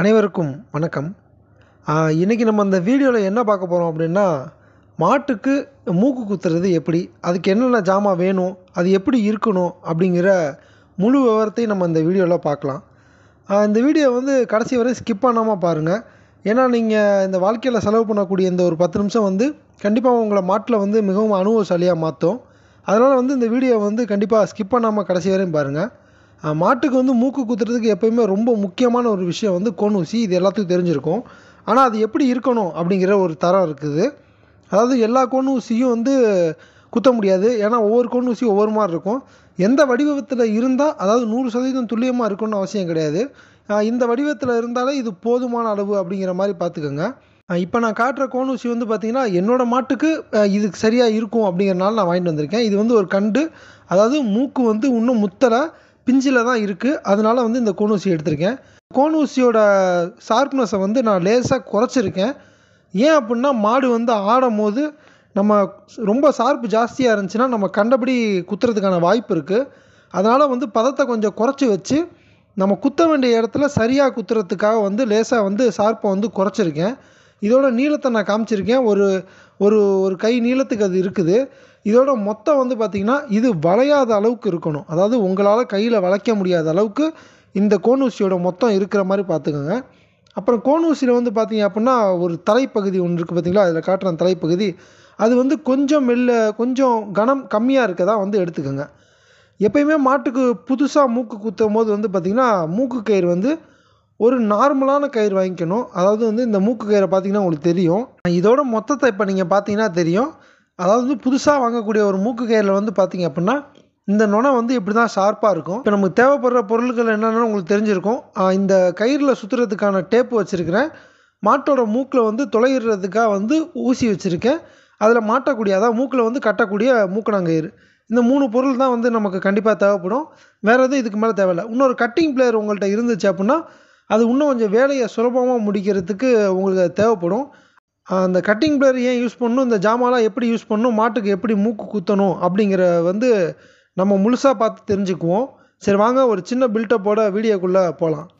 அனைவருக்கும் வணக்கம் இன்றைக்கி நம்ம அந்த வீடியோவில் என்ன பார்க்க போகிறோம் அப்படின்னா மாட்டுக்கு மூக்கு குத்துறது எப்படி அதுக்கு என்னென்ன ஜாமான் வேணும் அது எப்படி இருக்கணும் அப்படிங்கிற முழு விவரத்தையும் நம்ம இந்த வீடியோவில் பார்க்கலாம் இந்த வீடியோ வந்து கடைசி வரை ஸ்கிப் பண்ணாமல் பாருங்கள் ஏன்னா நீங்கள் இந்த வாழ்க்கையில் செலவு பண்ணக்கூடிய இந்த ஒரு பத்து நிமிஷம் வந்து கண்டிப்பாக உங்களை மாட்டில் வந்து மிகவும் அனுபவசாலியாக மாற்றும் அதனால் வந்து இந்த வீடியோ வந்து கண்டிப்பாக ஸ்கிப் பண்ணாமல் கடைசி வரையும் பாருங்கள் மாட்டுக்கு வந்து மூக்கு குத்துறதுக்கு எப்பயுமே ரொம்ப முக்கியமான ஒரு விஷயம் வந்து கோன் இது எல்லாத்துக்கும் தெரிஞ்சிருக்கும் ஆனால் அது எப்படி இருக்கணும் அப்படிங்கிற ஒரு தரம் இருக்குது அதாவது எல்லா கோன் ஊசியும் வந்து குத்த முடியாது ஏன்னா ஒவ்வொரு கோன் ஒவ்வொரு மாதிரி இருக்கும் எந்த வடிவத்தில் இருந்தால் அதாவது நூறு சதவீதம் துல்லியமாக இருக்கணும்னு அவசியம் கிடையாது இந்த வடிவத்தில் இருந்தாலே இது போதுமான அளவு அப்படிங்கிற மாதிரி பார்த்துக்கோங்க இப்போ நான் காட்டுற கோணூசி வந்து பார்த்திங்கன்னா என்னோடய மாட்டுக்கு இது சரியாக இருக்கும் அப்படிங்கிறனால நான் வாங்கிட்டு வந்திருக்கேன் இது வந்து ஒரு கண்டு அதாவது மூக்கு வந்து இன்னும் முத்தலை பிஞ்சில் தான் இருக்குது அதனால் வந்து இந்த கோணூசி எடுத்திருக்கேன் கோணூசியோட ஷார்ப்னஸை வந்து நான் லேசாக குறைச்சிருக்கேன் ஏன் அப்படின்னா மாடு வந்து ஆடும் போது நம்ம ரொம்ப ஷார்ப்பு ஜாஸ்தியாக இருந்துச்சுன்னா நம்ம கண்டபடி குத்துறதுக்கான வாய்ப்பு இருக்குது அதனால் வந்து பதத்தை கொஞ்சம் குறைச்சி வச்சு நம்ம குத்த வேண்டிய இடத்துல சரியாக குத்துறதுக்காக வந்து லேசாக வந்து ஷார்ப்பை வந்து குறைச்சிருக்கேன் இதோட நீளத்தை நான் காமிச்சிருக்கேன் ஒரு ஒரு ஒரு கை நீளத்துக்கு அது இருக்குது இதோட மொத்தம் வந்து பார்த்திங்கன்னா இது வளையாத அளவுக்கு இருக்கணும் அதாவது உங்களால் கையில் வளைக்க முடியாத அளவுக்கு இந்த கோணூசியோட மொத்தம் இருக்கிற மாதிரி பார்த்துக்கோங்க அப்புறம் கோணூசியில் வந்து பார்த்திங்க அப்படின்னா ஒரு தலைப்பகுதி ஒன்று இருக்குது பார்த்திங்களா அதில் காட்டுற தலைப்பகுதி அது வந்து கொஞ்சம் மெல்ல கொஞ்சம் கனம் கம்மியாக இருக்கதான் வந்து எடுத்துக்கோங்க எப்பயுமே மாட்டுக்கு புதுசாக மூக்கு குத்தும் போது வந்து பார்த்திங்கன்னா மூக்கு கயிறு வந்து ஒரு நார்மலான கயிறு வாங்கிக்கணும் அதாவது வந்து இந்த மூக்கு கயிறை பார்த்தீங்கன்னா உங்களுக்கு தெரியும் இதோட மொத்தத்தை இப்போ நீங்கள் பார்த்தீங்கன்னா தெரியும் அதாவது வந்து புதுசாக வாங்கக்கூடிய ஒரு மூக்கு கயிறில் வந்து பார்த்தீங்க அப்படின்னா இந்த நுணை வந்து இப்படி தான் ஷார்ப்பாக இருக்கும் இப்போ நமக்கு தேவைப்படுற பொருட்கள் என்னென்னு உங்களுக்கு தெரிஞ்சிருக்கும் இந்த கயிறில் சுற்றுறதுக்கான டேப்பு வச்சுருக்கிறேன் மாட்டோட மூக்கில் வந்து தொலைகிறதுக்காக வந்து ஊசி வச்சுருக்கேன் அதில் மாட்டக்கூடிய அதாவது மூக்கில் வந்து கட்டக்கூடிய மூக்கணாங்கயிறு இந்த மூணு பொருள் தான் வந்து நமக்கு கண்டிப்பாக தேவைப்படும் வேறு எதுவும் இதுக்கு மேலே தேவையில்லை இன்னொரு கட்டிங் பிளேயர் உங்கள்கிட்ட இருந்துச்சு அப்படின்னா அது இன்னும் கொஞ்சம் வேலையை சுலபமாக முடிக்கிறதுக்கு உங்களுக்கு அது தேவைப்படும் அந்த கட்டிங் ப்ளேயர் ஏன் யூஸ் பண்ணணும் இந்த ஜாமான்லாம் எப்படி யூஸ் பண்ணணும் மாட்டுக்கு எப்படி மூக்கு குத்தணும் அப்படிங்கிற வந்து நம்ம முழுசாக பார்த்து தெரிஞ்சுக்குவோம் சரி வாங்க ஒரு சின்ன பில்டப்போட வீடியோக்குள்ளே போகலாம்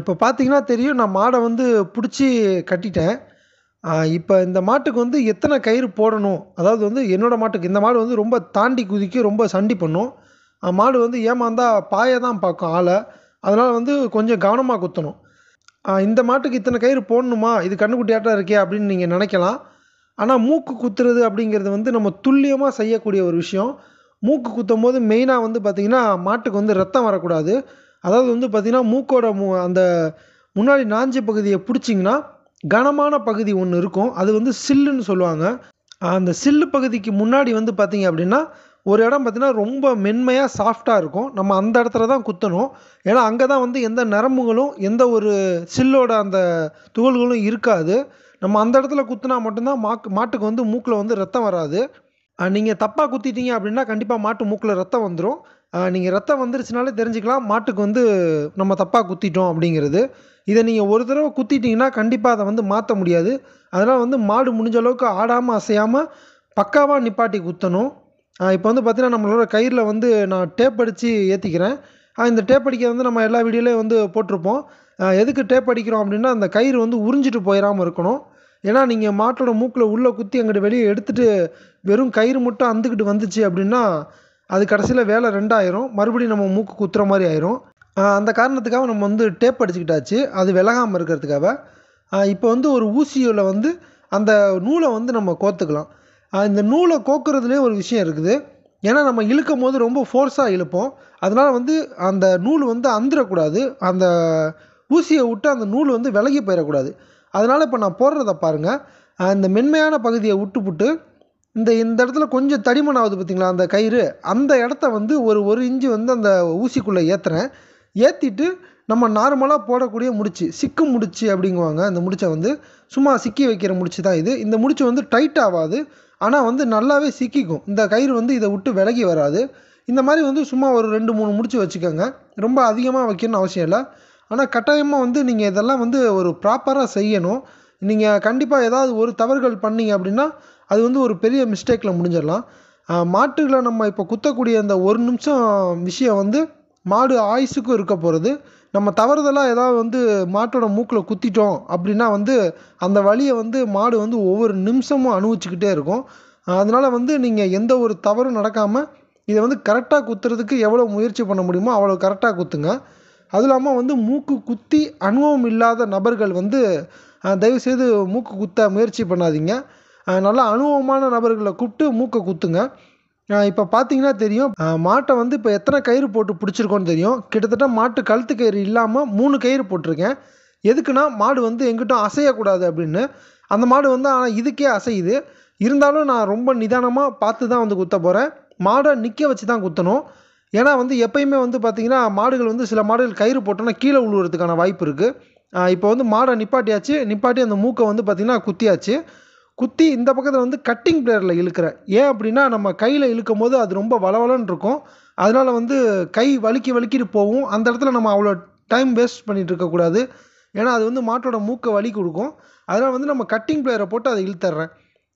இப்போ பார்த்தீங்கன்னா தெரியும் நான் மாடை வந்து பிடிச்சி கட்டிட்டேன் இப்போ இந்த மாட்டுக்கு வந்து எத்தனை கயிறு போடணும் அதாவது வந்து என்னோடய மாட்டுக்கு இந்த மாடு வந்து ரொம்ப தாண்டி குதிக்கி ரொம்ப சண்டி பண்ணும் மாடு வந்து ஏமாந்தா பாய தான் பார்க்கும் ஆளை அதனால் வந்து கொஞ்சம் கவனமாக குத்தணும் இந்த மாட்டுக்கு இத்தனை கயிறு போடணுமா இது கண்ணுக்குட்டியாட்டம் இருக்கே அப்படின்னு நீங்கள் நினைக்கலாம் ஆனால் மூக்கு குத்துறது அப்படிங்கிறது வந்து நம்ம துல்லியமாக செய்யக்கூடிய ஒரு விஷயம் மூக்கு குத்தும் போது மெயினாக வந்து பார்த்திங்கன்னா மாட்டுக்கு வந்து ரத்தம் வரக்கூடாது அதாவது வந்து பார்த்திங்கன்னா மூக்கோட மூ அந்த முன்னாடி நாஞ்சி பகுதியை பிடிச்சிங்கன்னா கனமான பகுதி ஒன்று இருக்கும் அது வந்து சில்லுன்னு சொல்லுவாங்க அந்த சில்லு பகுதிக்கு முன்னாடி வந்து பார்த்தீங்க அப்படின்னா ஒரு இடம் பார்த்திங்கன்னா ரொம்ப மென்மையாக சாஃப்டாக இருக்கும் நம்ம அந்த இடத்துல தான் குத்தணும் ஏன்னா அங்கே தான் வந்து எந்த நரம்புகளும் எந்த ஒரு சில்லோட அந்த துகள்களும் இருக்காது நம்ம அந்த இடத்துல குத்துனா மட்டும்தான் மாக்கு மாட்டுக்கு வந்து மூக்கில் வந்து ரத்தம் வராது நீங்கள் தப்பாக குத்திட்டீங்க அப்படின்னா கண்டிப்பாக மாட்டு மூக்கில் ரத்தம் வந்துடும் நீங்கள் ரத்தம் வந்துருச்சுனாலே தெரிஞ்சுக்கலாம், மாட்டுக்கு வந்து நம்ம தப்பாக குத்திட்டோம் அப்படிங்கிறது. இதை நீங்கள் ஒரு தடவை குத்திட்டீங்கன்னா, கண்டிப்பாக அதை வந்து மாற்ற முடியாது. அதனால் வந்து மாடு முடிஞ்ச அளவுக்கு ஆடாமல் அசையாமல் பக்காவாக நிப்பாட்டி குத்தணும். இப்போ வந்து பார்த்திங்கன்னா நம்மளோட கயிறில் வந்து நான் டேப் அடித்து ஏற்றிக்கிறேன் இந்த டேப் அடிக்க வந்து நம்ம எல்லா வீடியோலேயும் வந்து போட்டிருப்போம் எதுக்கு டேப் அடிக்கிறோம் அப்படின்னா, அந்த கயிறு வந்து உறிஞ்சிட்டு போயிடாமல் இருக்கணும். ஏன்னா நீங்கள் மாட்டோட மூக்கில் உள்ளே குத்தி அங்கிட்டு வெளியே எடுத்துகிட்டு வெறும் கயிறு மட்டும் அந்துக்கிட்டு வந்துச்சு அப்படின்னா அது கடைசியில் வேலை ரெண்டாயிரும் மறுபடியும் நம்ம மூக்கு குத்துற மாதிரி ஆயிரும் அந்த காரணத்துக்காக நம்ம வந்து டேப் அடிச்சுக்கிட்டாச்சு அது விலகாமல் இருக்கிறதுக்காக இப்போ வந்து ஒரு ஊசியில் வந்து அந்த நூலை வந்து நம்ம கோத்துக்கலாம் இந்த நூலை கோக்குறதுலே ஒரு விஷயம் இருக்குது ஏன்னா நம்ம இழுக்கும் போது ரொம்ப ஃபோர்ஸாக இழுப்போம் அதனால் வந்து அந்த நூல் வந்து அந்துடக்கூடாது அந்த ஊசியை விட்டு அந்த நூல் வந்து விலகி போயிடக்கூடாது அதனால் இப்போ நான் போடுறத பாருங்கள் இந்த மென்மையான பகுதியை விட்டுப்புட்டு இந்த இந்த இடத்துல கொஞ்சம் தடிமன் ஆகுது பார்த்திங்களா அந்த கயிறு அந்த இடத்த வந்து ஒரு ஒரு இன்ச்சு வந்து அந்த ஊசிக்குள்ளே ஏற்றுறேன் ஏற்றிட்டு நம்ம நார்மலாக போடக்கூடிய முடிச்சு சிக்கு முடிச்சு அப்படிங்குவாங்க அந்த முடிச்சை வந்து சும்மா சிக்கி வைக்கிற முடிச்சு தான் இது இந்த முடிச்சு வந்து டைட் ஆகாது ஆனால் வந்து நல்லாவே சிக்கிக்கும் இந்த கயிறு வந்து இதை விட்டு விலகி வராது இந்த மாதிரி வந்து சும்மா ஒரு ரெண்டு மூணு முடிச்சு வச்சுக்கோங்க ரொம்ப அதிகமாக வைக்கணும்னு அவசியம் இல்லை ஆனால் கட்டாயமாக வந்து நீங்கள் இதெல்லாம் வந்து ஒரு ப்ராப்பராக செய்யணும் நீங்கள் கண்டிப்பாக ஏதாவது ஒரு தவறுகள் பண்ணீங்க அப்படின்னா அது வந்து ஒரு பெரிய மிஸ்டேக்கில் முடிஞ்சிடலாம் மாட்டுகளை நம்ம இப்போ குத்தக்கூடிய அந்த ஒரு நிமிஷம் விஷயம் வந்து மாடு ஆயுசுக்கும் இருக்க போகிறது நம்ம தவறுதலாக ஏதாவது வந்து மாட்டோட மூக்கில் குத்திட்டோம் அப்படின்னா வந்து அந்த வழியை வந்து மாடு வந்து ஒவ்வொரு நிமிஷமும் அனுபவிச்சுக்கிட்டே இருக்கும் அதனால் வந்து நீங்கள் எந்த ஒரு தவறும் நடக்காமல் இதை வந்து கரெக்டாக குத்துறதுக்கு எவ்வளோ முயற்சி பண்ண முடியுமோ அவ்வளோ கரெக்டாக குத்துங்க அதுவும் இல்லாமல் வந்து மூக்கு குத்தி அனுபவம் இல்லாத நபர்கள் வந்து தயவுசெய்து மூக்கு குத்த முயற்சி பண்ணாதீங்க நல்லா அனுபவமான நபர்களை கூப்பிட்டு மூக்கை குத்துங்க இப்போ பார்த்தீங்கன்னா தெரியும் மாட்டை வந்து இப்போ எத்தனை கயிறு போட்டு பிடிச்சிருக்கோன்னு தெரியும் கிட்டத்தட்ட மாட்டு கழுத்து கயிறு இல்லாமல் மூணு கயிறு போட்டிருக்கேன் எதுக்குன்னா மாடு வந்து எங்கிட்டும் அசையக்கூடாது அப்படின்னு அந்த மாடு வந்து ஆனால் இதுக்கே அசையுது இருந்தாலும் நான் ரொம்ப நிதானமாக பார்த்து தான் வந்து குத்த போகிறேன் மாடை நிற்க வச்சு தான் குத்தணும் ஏன்னா வந்து எப்பயுமே வந்து பார்த்திங்கன்னா மாடுகள் வந்து சில மாடுகள் கயிறு போட்டோம்னா கீழே விழுவுறதுக்கான வாய்ப்பு இருக்குது இப்போ வந்து மாடை நிப்பாட்டியாச்சு நிப்பாட்டி அந்த மூக்கை வந்து பார்த்திங்கன்னா குத்தியாச்சு குத்தி இந்த பக்கத்தில் வந்து கட்டிங் பிளேயரில் இழுக்கிறேன் ஏன் அப்படின்னா நம்ம கையில் இழுக்கும் போது அது ரொம்ப வளவலன்னு இருக்கும் அதனால் வந்து கை வலுக்கி வலுக்கிட்டு போகும் அந்த இடத்துல நம்ம அவ்வளோ டைம் வேஸ்ட் பண்ணிகிட்டு இருக்கக்கூடாது ஏன்னா அது வந்து மாட்டோட மூக்கை வலி கொடுக்கும் அதனால் வந்து நம்ம கட்டிங் பிளேயரை போட்டு அதை இழுத்துறேன்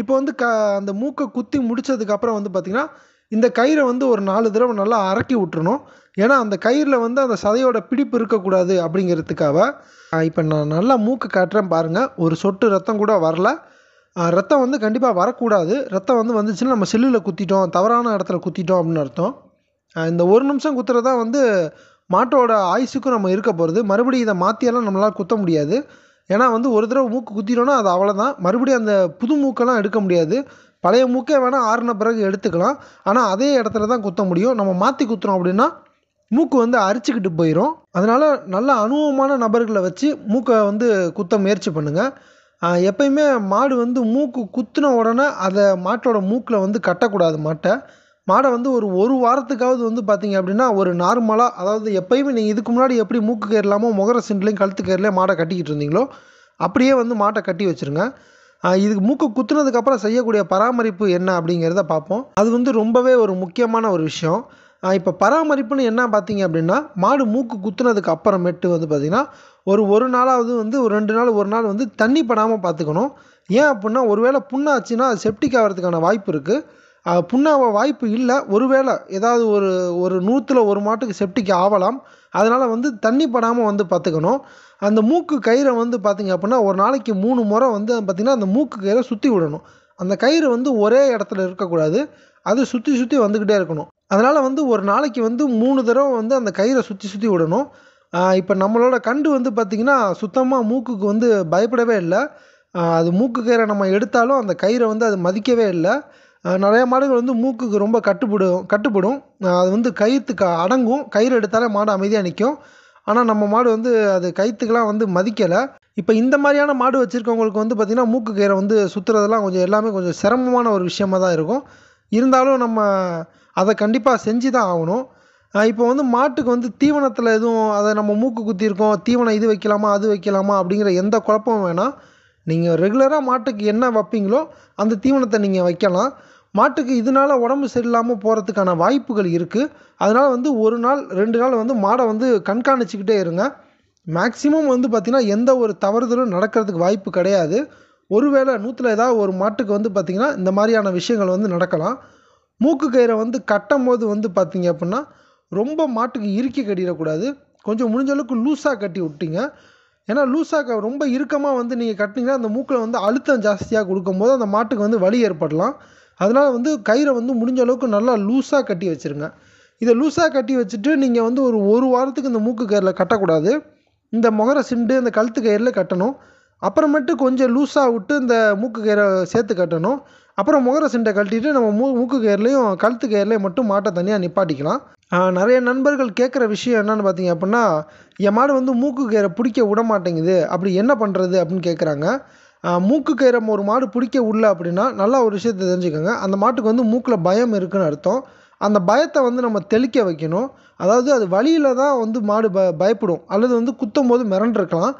இப்போ வந்து க அந்த மூக்கை குத்தி முடித்ததுக்கப்புறம் வந்து பார்த்திங்கன்னா இந்த கயிறை வந்து ஒரு நாலு தடவை நல்லா அரக்கி விட்டுறணும் ஏன்னா அந்த கயிறில் வந்து அந்த சதையோட பிடிப்பு இருக்கக்கூடாது அப்படிங்கிறதுக்காக இப்போ நான் நல்லா மூக்கு காட்டுறேன் பாருங்கள் ஒரு சொட்டு ரத்தம் கூட வரல ரத்தம் வந்து கண்டிப்பாக வரக்கூடாது ரத்தம் வந்து வந்துச்சுன்னா நம்ம செல்லில் குத்திட்டோம் தவறான இடத்துல குத்திட்டோம் அப்படின்னு அர்த்தம் இந்த ஒரு நிமிஷம் குத்துறதா வந்து மாட்டோட ஆயுசுக்கும் நம்ம இருக்க போகிறது மறுபடியும் இதை மாற்றியெல்லாம் நம்மளால் குத்த முடியாது ஏன்னா வந்து ஒரு தடவை மூக்கு குத்திட்டோன்னா அது அவ்வளோதான் மறுபடியும் அந்த புது மூக்கெல்லாம் எடுக்க முடியாது பழைய மூக்கே வேணால் ஆறுன பிறகு எடுத்துக்கலாம் ஆனால் அதே இடத்துல தான் குத்த முடியும் நம்ம மாற்றி குத்துறோம் அப்படின்னா மூக்கு வந்து அரிச்சுக்கிட்டு போயிடும் அதனால் நல்ல அனுபவமான நபர்களை வச்சு மூக்கை வந்து குத்த முயற்சி பண்ணுங்கள் எப்பயுமே மாடு வந்து மூக்கு குத்தின உடனே அதை மாட்டோட மூக்கில் வந்து கட்டக்கூடாது மாட்டை மாடை வந்து ஒரு ஒரு வாரத்துக்காவது வந்து பார்த்தீங்க அப்படின்னா ஒரு நார்மலாக அதாவது எப்பயுமே நீங்கள் இதுக்கு முன்னாடி எப்படி மூக்கு கயிறு முகர சிண்டிலையும் கழுத்து கயிறுலையும் மாடை கட்டிக்கிட்டு இருந்தீங்களோ அப்படியே வந்து மாட்டை கட்டி வச்சுருங்க இதுக்கு மூக்கு குத்துனதுக்கப்புறம் செய்யக்கூடிய பராமரிப்பு என்ன அப்படிங்கிறத பார்ப்போம் அது வந்து ரொம்பவே ஒரு முக்கியமான ஒரு விஷயம் இப்போ பராமரிப்புன்னு என்ன பார்த்தீங்க அப்படின்னா மாடு மூக்கு குத்துனதுக்கு அப்புறமேட்டு வந்து பார்த்திங்கன்னா ஒரு ஒரு நாளாவது வந்து ஒரு ரெண்டு நாள் ஒரு நாள் வந்து தண்ணி படாமல் பார்த்துக்கணும் ஏன் அப்படின்னா ஒருவேளை புண்ணாச்சுன்னா அது செப்டிக் ஆகிறதுக்கான வாய்ப்பு இருக்குது புண்ணாக வாய்ப்பு இல்லை ஒருவேளை ஏதாவது ஒரு ஒரு நூற்றில் ஒரு மாட்டுக்கு செப்டிக் ஆகலாம் அதனால் வந்து தண்ணி படாமல் வந்து பார்த்துக்கணும் அந்த மூக்கு கயிறை வந்து பார்த்திங்க அப்புடின்னா ஒரு நாளைக்கு மூணு முறை வந்து பார்த்திங்கன்னா அந்த மூக்கு கயிறை சுற்றி விடணும் அந்த கயிறு வந்து ஒரே இடத்துல இருக்கக்கூடாது அது சுற்றி சுற்றி வந்துக்கிட்டே இருக்கணும் அதனால் வந்து ஒரு நாளைக்கு வந்து மூணு தடவை வந்து அந்த கயிறை சுற்றி சுற்றி விடணும் இப்போ நம்மளோட கண்டு வந்து பார்த்திங்கன்னா சுத்தமாக மூக்குக்கு வந்து பயப்படவே இல்லை அது மூக்கு கயிறை நம்ம எடுத்தாலும் அந்த கயிறை வந்து அது மதிக்கவே இல்லை நிறையா மாடுகள் வந்து மூக்குக்கு ரொம்ப கட்டுப்படும் கட்டுப்படும் அது வந்து கயிற்றுக்கு அடங்கும் கயிறு எடுத்தாலே மாடு அமைதியாக நிற்கும் ஆனால் நம்ம மாடு வந்து அது கயிற்றுக்குலாம் வந்து மதிக்கலை இப்போ இந்த மாதிரியான மாடு வச்சுருக்கவங்களுக்கு வந்து பார்த்திங்கன்னா மூக்கு கயிறை வந்து சுற்றுறதெல்லாம் கொஞ்சம் எல்லாமே கொஞ்சம் சிரமமான ஒரு விஷயமா தான் இருக்கும் இருந்தாலும் நம்ம அதை கண்டிப்பாக செஞ்சு தான் ஆகணும் இப்போ வந்து மாட்டுக்கு வந்து தீவனத்தில் எதுவும் அதை நம்ம மூக்கு குத்திருக்கோம் தீவனம் இது வைக்கலாமா அது வைக்கலாமா அப்படிங்கிற எந்த குழப்பமும் வேணாம் நீங்கள் ரெகுலராக மாட்டுக்கு என்ன வைப்பீங்களோ அந்த தீவனத்தை நீங்கள் வைக்கலாம் மாட்டுக்கு இதனால் உடம்பு சரியில்லாமல் போகிறதுக்கான வாய்ப்புகள் இருக்குது அதனால் வந்து ஒரு நாள் ரெண்டு நாள் வந்து மாடை வந்து கண்காணிச்சுக்கிட்டே இருங்க மேக்ஸிமம் வந்து பார்த்திங்கன்னா எந்த ஒரு தவறுதலும் நடக்கிறதுக்கு வாய்ப்பு கிடையாது ஒருவேளை நூற்றில் ஏதாவது ஒரு மாட்டுக்கு வந்து பார்த்திங்கன்னா இந்த மாதிரியான விஷயங்கள் வந்து நடக்கலாம் மூக்கு கயிறை வந்து கட்டும் போது வந்து பார்த்திங்க அப்படின்னா ரொம்ப மாட்டுக்கு இறுக்கி கட்டிடக்கூடாது கொஞ்சம் முடிஞ்ச அளவுக்கு லூஸாக கட்டி விட்டிங்க ஏன்னா லூஸாக ரொம்ப இறுக்கமாக வந்து நீங்கள் கட்டினீங்கன்னா அந்த மூக்கில் வந்து அழுத்தம் ஜாஸ்தியாக கொடுக்கும்போது அந்த மாட்டுக்கு வந்து வலி ஏற்படலாம் அதனால் வந்து கயிறை வந்து முடிஞ்ச அளவுக்கு நல்லா லூஸாக கட்டி வச்சுருங்க இதை லூஸாக கட்டி வச்சுட்டு நீங்கள் வந்து ஒரு ஒரு வாரத்துக்கு இந்த மூக்கு கயிறில் கட்டக்கூடாது இந்த மொகர சிண்டு இந்த கழுத்து கயிறில் கட்டணும் அப்புறமேட்டு கொஞ்சம் லூஸாக விட்டு இந்த மூக்கு கயிறை சேர்த்து கட்டணும் அப்புறம் முகர சிண்டை கழட்டிட்டு நம்ம மூ மூக்கு கயிறுலையும் கழுத்து கயிறுலையும் மட்டும் மாட்டை தனியாக நிப்பாட்டிக்கலாம் நிறைய நண்பர்கள் கேட்குற விஷயம் என்னென்னு பார்த்தீங்க அப்படின்னா என் மாடு வந்து மூக்கு கயிறை பிடிக்க விட மாட்டேங்குது அப்படி என்ன பண்ணுறது அப்படின்னு கேட்குறாங்க மூக்கு கயிறம் ஒரு மாடு பிடிக்க உள்ள அப்படின்னா நல்லா ஒரு விஷயத்த தெரிஞ்சுக்கோங்க அந்த மாட்டுக்கு வந்து மூக்கில் பயம் இருக்குதுன்னு அர்த்தம் அந்த பயத்தை வந்து நம்ம தெளிக்க வைக்கணும் அதாவது அது வழியில் தான் வந்து மாடு ப பயப்படும் அல்லது வந்து குத்தும் போது மிரண்டிருக்கலாம்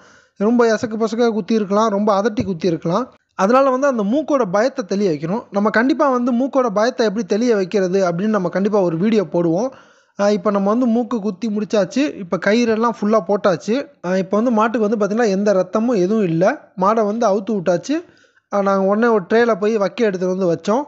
ரொம்ப எசக்கு பசக்காக குத்திருக்கலாம் ரொம்ப அதட்டி இருக்கலாம் அதனால் வந்து அந்த மூக்கோட பயத்தை தெளிய வைக்கணும் நம்ம கண்டிப்பாக வந்து மூக்கோட பயத்தை எப்படி தெளிய வைக்கிறது அப்படின்னு நம்ம கண்டிப்பாக ஒரு வீடியோ போடுவோம் இப்போ நம்ம வந்து மூக்கு குத்தி முடிச்சாச்சு இப்போ கயிறெல்லாம் ஃபுல்லாக போட்டாச்சு இப்போ வந்து மாட்டுக்கு வந்து பார்த்திங்கன்னா எந்த ரத்தமும் எதுவும் இல்லை மாடை வந்து அவுத்து விட்டாச்சு நாங்கள் உடனே ஒரு ட்ரேயில் போய் வக்கை எடுத்துகிட்டு வந்து வச்சோம்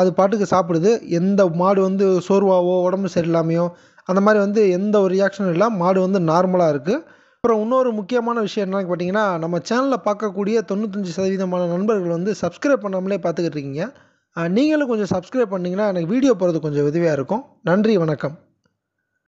அது பாட்டுக்கு சாப்பிடுது எந்த மாடு வந்து சோர்வாவோ உடம்பு சரியில்லாமையோ அந்த மாதிரி வந்து எந்த ஒரு ரியாக்ஷனும் இல்லை மாடு வந்து நார்மலாக இருக்குது அப்புறம் இன்னொரு முக்கியமான விஷயம் என்னன்னு பார்த்தீங்கன்னா நம்ம சேனலில் பார்க்கக்கூடிய தொண்ணூத்தஞ்சு சதவீதமான நண்பர்கள் வந்து சப்ஸ்கிரைப் பண்ணாமலே பார்த்துக்கிட்டு இருக்கீங்க நீங்களும் கொஞ்சம் சப்ஸ்கிரைப் பண்ணிங்கன்னா எனக்கு வீடியோ போகிறது கொஞ்சம் உதவியாக இருக்கும் நன்றி வணக்கம்